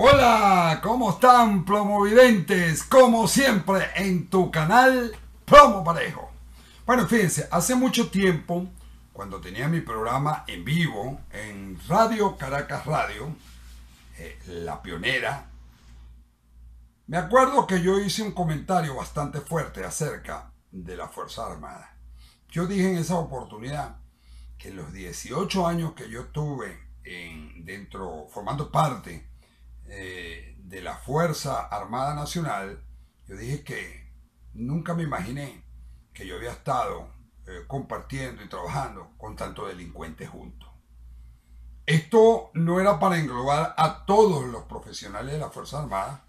Hola, ¿cómo están promovidentes? Como siempre en tu canal Promo Parejo. Bueno, fíjense, hace mucho tiempo, cuando tenía mi programa en vivo en Radio Caracas Radio, eh, la pionera, me acuerdo que yo hice un comentario bastante fuerte acerca de la Fuerza Armada. Yo dije en esa oportunidad que los 18 años que yo estuve en, dentro, formando parte eh, de la Fuerza Armada Nacional, yo dije que nunca me imaginé que yo había estado eh, compartiendo y trabajando con tanto delincuente junto. Esto no era para englobar a todos los profesionales de la Fuerza Armada,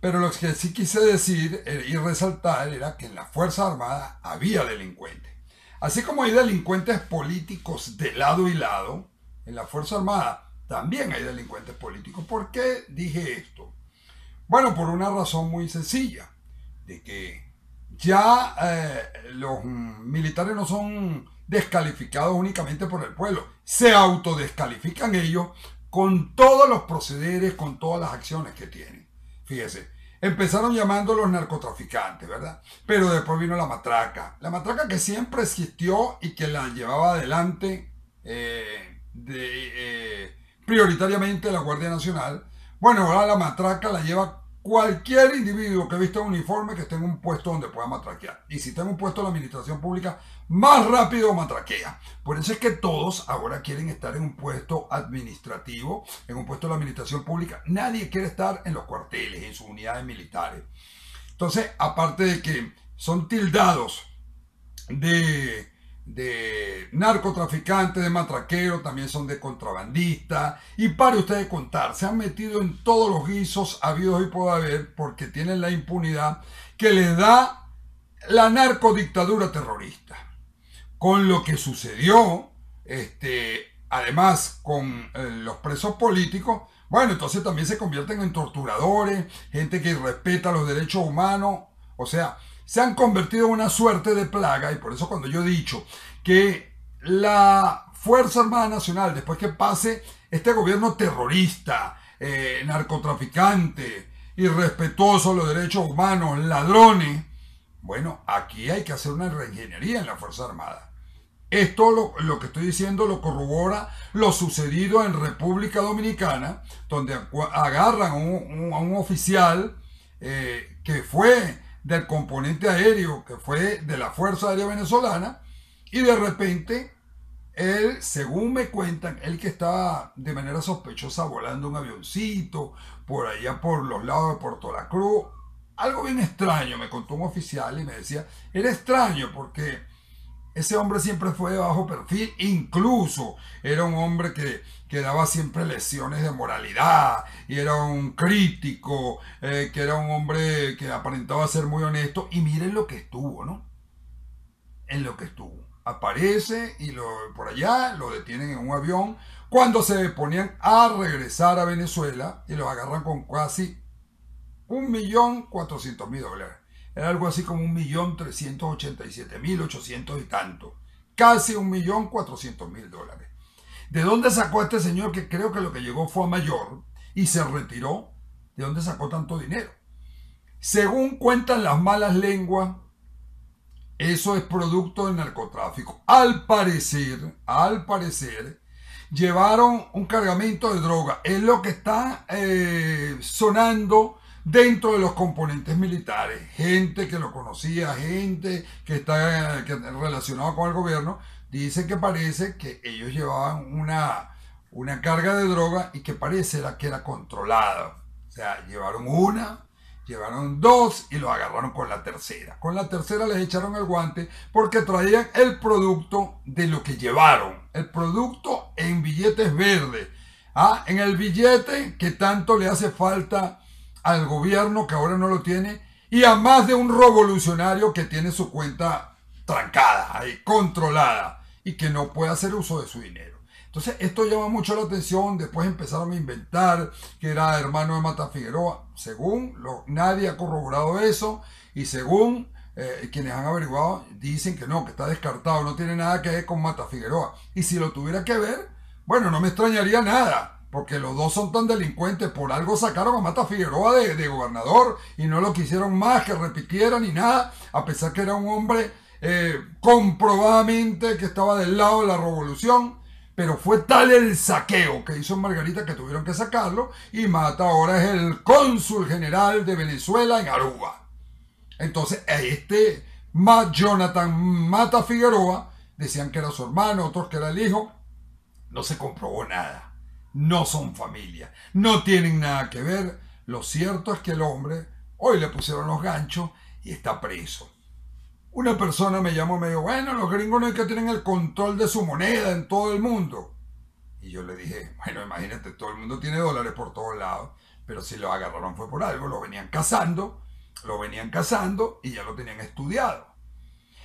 pero lo que sí quise decir eh, y resaltar era que en la Fuerza Armada había delincuentes. Así como hay delincuentes políticos de lado y lado, en la Fuerza Armada también hay delincuentes políticos. ¿Por qué dije esto? Bueno, por una razón muy sencilla, de que ya eh, los militares no son descalificados únicamente por el pueblo, se autodescalifican ellos con todos los procederes, con todas las acciones que tienen. Fíjese, empezaron llamando los narcotraficantes, ¿verdad? Pero después vino la matraca, la matraca que siempre existió y que la llevaba adelante eh, de, eh, prioritariamente la Guardia Nacional. Bueno, ahora la matraca la lleva cualquier individuo que vista un uniforme que esté en un puesto donde pueda matraquear. Y si está en un puesto de la administración pública, más rápido matraquea. Por eso es que todos ahora quieren estar en un puesto administrativo, en un puesto de la administración pública. Nadie quiere estar en los cuarteles, en sus unidades militares. Entonces, aparte de que son tildados de de narcotraficantes, de matraqueros, también son de contrabandistas. Y para ustedes contar, se han metido en todos los guisos habidos y por haber porque tienen la impunidad que les da la narcodictadura terrorista. Con lo que sucedió, este, además con eh, los presos políticos, bueno, entonces también se convierten en torturadores, gente que respeta los derechos humanos, o sea, se han convertido en una suerte de plaga y por eso cuando yo he dicho que la Fuerza Armada Nacional, después que pase este gobierno terrorista, eh, narcotraficante, irrespetuoso a los derechos humanos, ladrones, bueno, aquí hay que hacer una reingeniería en la Fuerza Armada. Esto lo, lo, que estoy diciendo lo corrobora lo sucedido en República Dominicana, donde agarran a un, oficial eh, que fue del componente aéreo que fue de la Fuerza Aérea Venezolana y de repente él, según me cuentan, él que estaba de manera sospechosa volando un avioncito por allá por los lados de Puerto La Cruz, algo bien extraño, me contó un oficial y me decía, era extraño porque ese hombre siempre fue de bajo perfil, incluso era un hombre que, daba siempre lesiones de moralidad y era un crítico, eh, que era un hombre que aparentaba ser muy honesto. Y miren lo que estuvo, ¿no? En lo que estuvo. Aparece y lo, por allá lo detienen en un avión cuando se ponían a regresar a Venezuela y los agarran con casi 1.400.000 dólares era algo así como 1.387.800 y tanto, casi 1.400.000 dólares. ¿De dónde sacó este señor que creo que lo que llegó fue a mayor y se retiró? ¿De dónde sacó tanto dinero? Según cuentan las malas lenguas, eso es producto del narcotráfico. Al parecer, al parecer, llevaron un cargamento de droga. Es lo que está eh, sonando dentro de los componentes militares, gente que lo conocía, gente que está relacionada con el gobierno, dicen que parece que ellos llevaban una, una carga de droga y que parece que era controlada. O sea, llevaron una, llevaron dos y lo agarraron con la tercera. Con la tercera les echaron el guante porque traían el producto de lo que llevaron, el producto en billetes verdes. Ah, en el billete que tanto le hace falta al gobierno que ahora no lo tiene y a más de un revolucionario que tiene su cuenta trancada, y controlada y que no puede hacer uso de su dinero. Entonces, esto llama mucho la atención. Después empezaron a inventar que era hermano de Mata Figueroa. Según lo, nadie ha corroborado eso y según eh, quienes han averiguado, dicen que no, que está descartado, no tiene nada que ver con Mata Figueroa. Y si lo tuviera que ver, bueno, no me extrañaría nada porque los dos son tan delincuentes, por algo sacaron a Mata Figueroa de, gobernador y no lo quisieron más, que repitiera ni nada, a pesar que era un hombre eh, comprobadamente que estaba del lado de la revolución, pero fue tal el saqueo que hizo Margarita que tuvieron que sacarlo y Mata ahora es el cónsul general de Venezuela en Aruba. Entonces, este Jonathan Mata Figueroa, decían que era su hermano, otros que era el hijo, no se comprobó nada no son familia, no tienen nada que ver. Lo cierto es que el hombre, hoy le pusieron los ganchos y está preso. Una persona me llamó y me dijo, bueno, los gringos no es que tienen el control de su moneda en todo el mundo. Y yo le dije, bueno, imagínate, todo el mundo tiene dólares por todos lados, pero si lo agarraron fue por algo, lo venían cazando, lo venían cazando y ya lo tenían estudiado.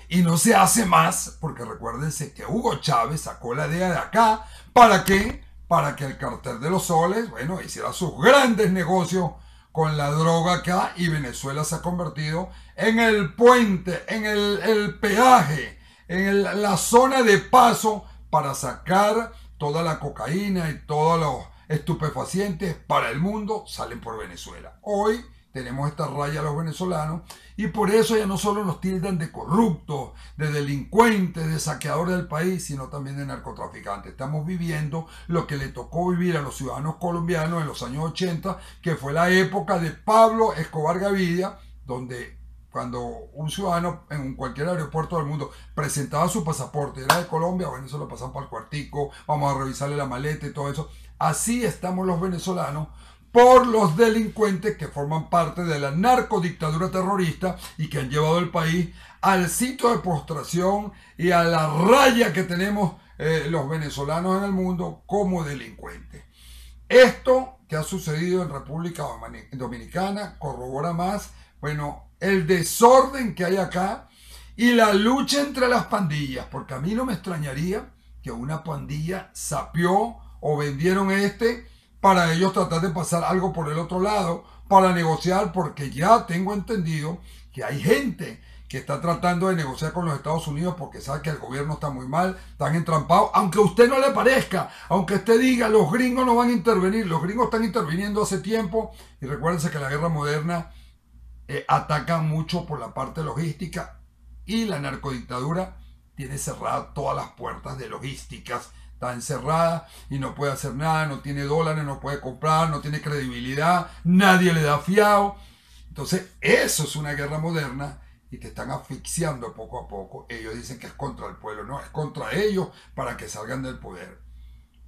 Y no se hace más, porque recuérdense que Hugo Chávez sacó la idea de acá para que para que el cartel de los soles, bueno, hiciera sus grandes negocios con la droga acá y Venezuela se ha convertido en el puente, en el, peaje, en la zona de paso para sacar toda la cocaína y todos los estupefacientes para el mundo salen por Venezuela. Hoy tenemos esta raya a los venezolanos y por eso ya no solo nos tildan de corruptos, de delincuentes, de saqueadores del país, sino también de narcotraficantes. Estamos viviendo lo que le tocó vivir a los ciudadanos colombianos en los años 80, que fue la época de Pablo Escobar Gaviria, donde cuando un ciudadano en cualquier aeropuerto del mundo presentaba su pasaporte, era de Colombia, bueno, eso lo pasan para el cuartico, vamos a revisarle la maleta y todo eso. Así estamos los venezolanos por los delincuentes que forman parte de la narcodictadura terrorista y que han llevado el país al sitio de postración y a la raya que tenemos eh, los venezolanos en el mundo como delincuentes. Esto que ha sucedido en República Dominicana corrobora más, bueno, el desorden que hay acá y la lucha entre las pandillas, porque a mí no me extrañaría que una pandilla sapió o vendieron este para ellos tratar de pasar algo por el otro lado, para negociar, porque ya tengo entendido que hay gente que está tratando de negociar con los Estados Unidos porque sabe que el gobierno está muy mal, están entrampados, aunque usted no le parezca, aunque usted diga, los gringos no van a intervenir, los gringos están interviniendo hace tiempo y recuérdense que la guerra moderna eh, ataca mucho por la parte logística y la narcodictadura tiene cerradas todas las puertas de logísticas encerrada y no puede hacer nada, no tiene dólares, no puede comprar, no tiene credibilidad, nadie le da fiado. Entonces, eso es una guerra moderna y te están asfixiando poco a poco. Ellos dicen que es contra el pueblo, no, es contra ellos para que salgan del poder.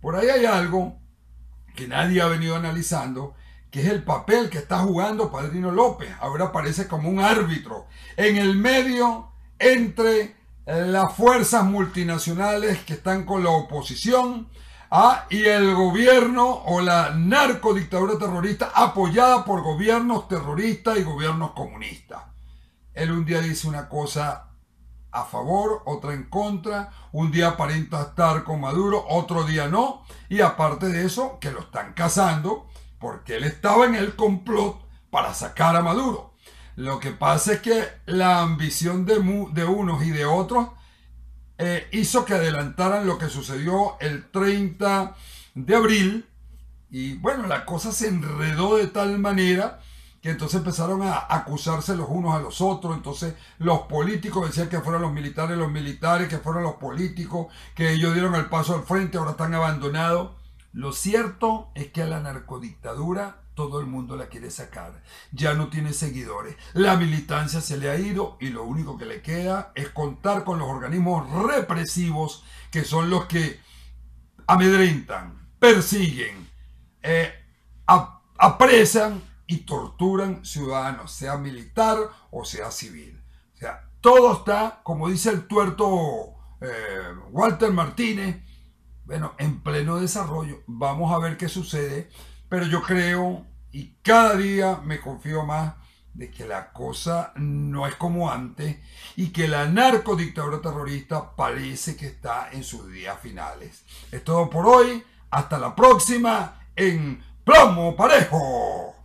Por ahí hay algo que nadie ha venido analizando, que es el papel que está jugando Padrino López. Ahora aparece como un árbitro en el medio entre las fuerzas multinacionales que están con la oposición ¿ah? y el gobierno o la narcodictadura terrorista apoyada por gobiernos terroristas y gobiernos comunistas. Él un día dice una cosa a favor, otra en contra, un día aparenta estar con Maduro, otro día no, y aparte de eso, que lo están cazando porque él estaba en el complot para sacar a Maduro. Lo que pasa es que la ambición de, unos y de otros eh, hizo que adelantaran lo que sucedió el 30 de abril. Y bueno, la cosa se enredó de tal manera que entonces empezaron a acusarse los unos a los otros. Entonces los políticos decían que fueron los militares, los militares, que fueron los políticos, que ellos dieron el paso al frente, ahora están abandonados. Lo cierto es que a la narcodictadura todo el mundo la quiere sacar. Ya no tiene seguidores. La militancia se le ha ido y lo único que le queda es contar con los organismos represivos que son los que amedrentan, persiguen, eh, apresan y torturan ciudadanos, sea militar o sea civil. O sea, todo está, como dice el tuerto eh, Walter Martínez, bueno, en pleno desarrollo. Vamos a ver qué sucede pero yo creo y cada día me confío más de que la cosa no es como antes y que la narcodictadura terrorista parece que está en sus días finales. Es todo por hoy. Hasta la próxima en Plomo Parejo.